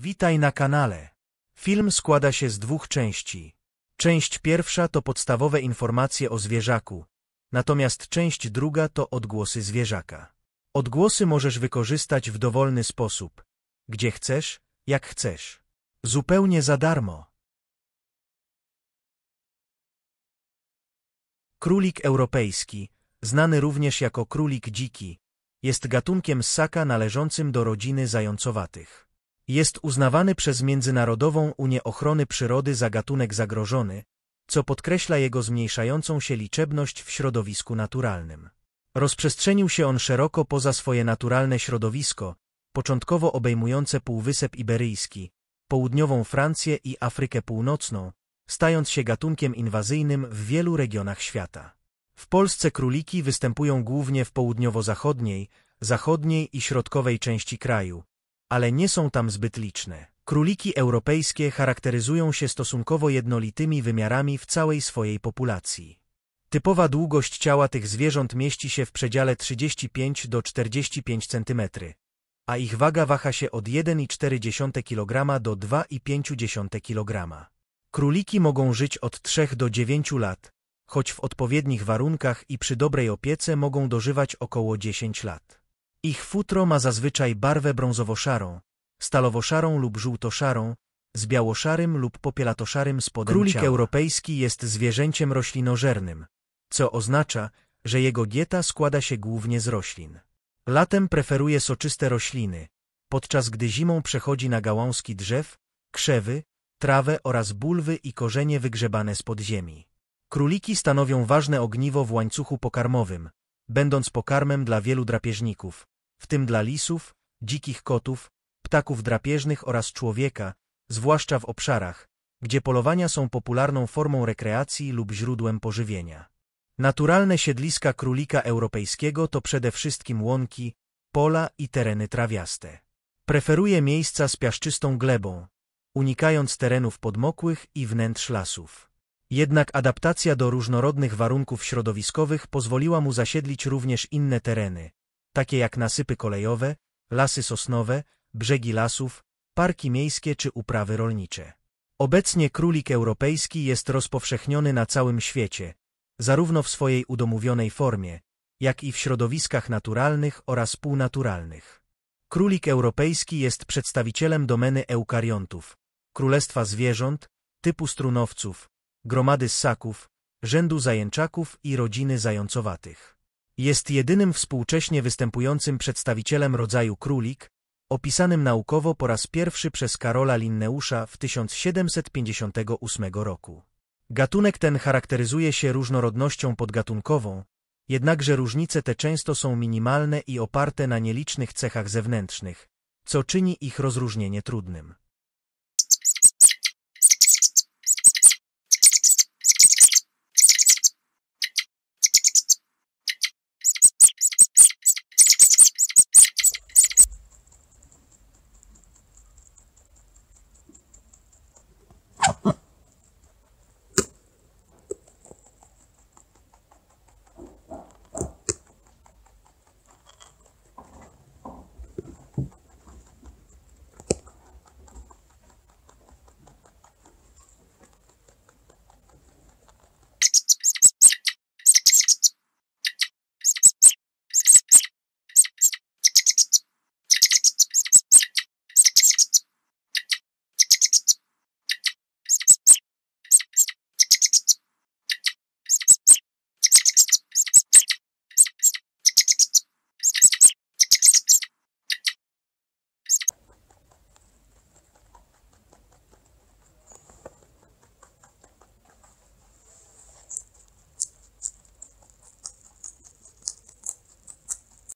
Witaj na kanale. Film składa się z dwóch części. Część pierwsza to podstawowe informacje o zwierzaku, natomiast część druga to odgłosy zwierzaka. Odgłosy możesz wykorzystać w dowolny sposób, gdzie chcesz, jak chcesz. Zupełnie za darmo. Królik europejski, znany również jako królik dziki, jest gatunkiem ssaka należącym do rodziny zającowatych. Jest uznawany przez Międzynarodową Unię Ochrony Przyrody za gatunek zagrożony, co podkreśla jego zmniejszającą się liczebność w środowisku naturalnym. Rozprzestrzenił się on szeroko poza swoje naturalne środowisko, początkowo obejmujące Półwysep Iberyjski, południową Francję i Afrykę Północną, stając się gatunkiem inwazyjnym w wielu regionach świata. W Polsce króliki występują głównie w południowo-zachodniej, zachodniej i środkowej części kraju, ale nie są tam zbyt liczne. Króliki europejskie charakteryzują się stosunkowo jednolitymi wymiarami w całej swojej populacji. Typowa długość ciała tych zwierząt mieści się w przedziale 35 do 45 cm, a ich waga waha się od 1,4 kg do 2,5 kg. Króliki mogą żyć od 3 do 9 lat, choć w odpowiednich warunkach i przy dobrej opiece mogą dożywać około 10 lat. Ich futro ma zazwyczaj barwę brązowo-szarą, stalowo-szarą lub żółto-szarą, z białoszarym lub popielato-szarym spodem Królik ciała. europejski jest zwierzęciem roślinożernym, co oznacza, że jego dieta składa się głównie z roślin. Latem preferuje soczyste rośliny, podczas gdy zimą przechodzi na gałązki drzew, krzewy, trawę oraz bulwy i korzenie wygrzebane z podziemi. Króliki stanowią ważne ogniwo w łańcuchu pokarmowym, będąc pokarmem dla wielu drapieżników, w tym dla lisów, dzikich kotów, ptaków drapieżnych oraz człowieka, zwłaszcza w obszarach, gdzie polowania są popularną formą rekreacji lub źródłem pożywienia. Naturalne siedliska królika europejskiego to przede wszystkim łąki, pola i tereny trawiaste. Preferuje miejsca z piaszczystą glebą, unikając terenów podmokłych i wnętrz lasów. Jednak adaptacja do różnorodnych warunków środowiskowych pozwoliła mu zasiedlić również inne tereny, takie jak nasypy kolejowe, lasy sosnowe, brzegi lasów, parki miejskie czy uprawy rolnicze. Obecnie królik europejski jest rozpowszechniony na całym świecie, zarówno w swojej udomówionej formie, jak i w środowiskach naturalnych oraz półnaturalnych. Królik europejski jest przedstawicielem domeny eukariontów, królestwa zwierząt, typu strunowców, gromady ssaków, rzędu zajęczaków i rodziny zającowatych. Jest jedynym współcześnie występującym przedstawicielem rodzaju królik, opisanym naukowo po raz pierwszy przez Karola Linneusza w 1758 roku. Gatunek ten charakteryzuje się różnorodnością podgatunkową, jednakże różnice te często są minimalne i oparte na nielicznych cechach zewnętrznych, co czyni ich rozróżnienie trudnym.